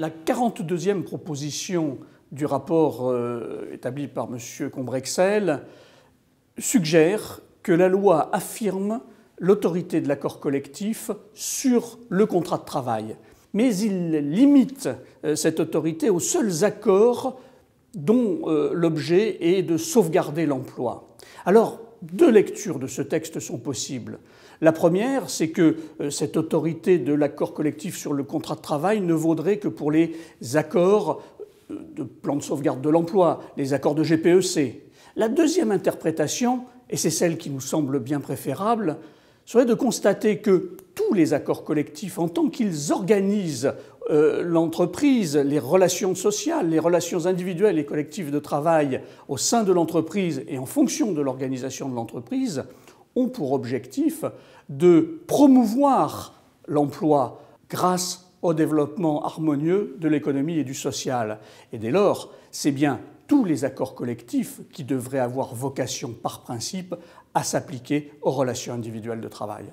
la 42e proposition du rapport euh, établi par M. Combrexel suggère que la loi affirme l'autorité de l'accord collectif sur le contrat de travail. Mais il limite euh, cette autorité aux seuls accords dont euh, l'objet est de sauvegarder l'emploi. Alors, deux lectures de ce texte sont possibles. La première, c'est que euh, cette autorité de l'accord collectif sur le contrat de travail ne vaudrait que pour les accords euh, de plan de sauvegarde de l'emploi, les accords de GPEC. La deuxième interprétation, et c'est celle qui nous semble bien préférable, serait de constater que tous les accords collectifs, en tant qu'ils organisent euh, l'entreprise, les relations sociales, les relations individuelles et collectives de travail au sein de l'entreprise et en fonction de l'organisation de l'entreprise ont pour objectif de promouvoir l'emploi grâce au développement harmonieux de l'économie et du social. Et dès lors, c'est bien tous les accords collectifs qui devraient avoir vocation par principe à s'appliquer aux relations individuelles de travail.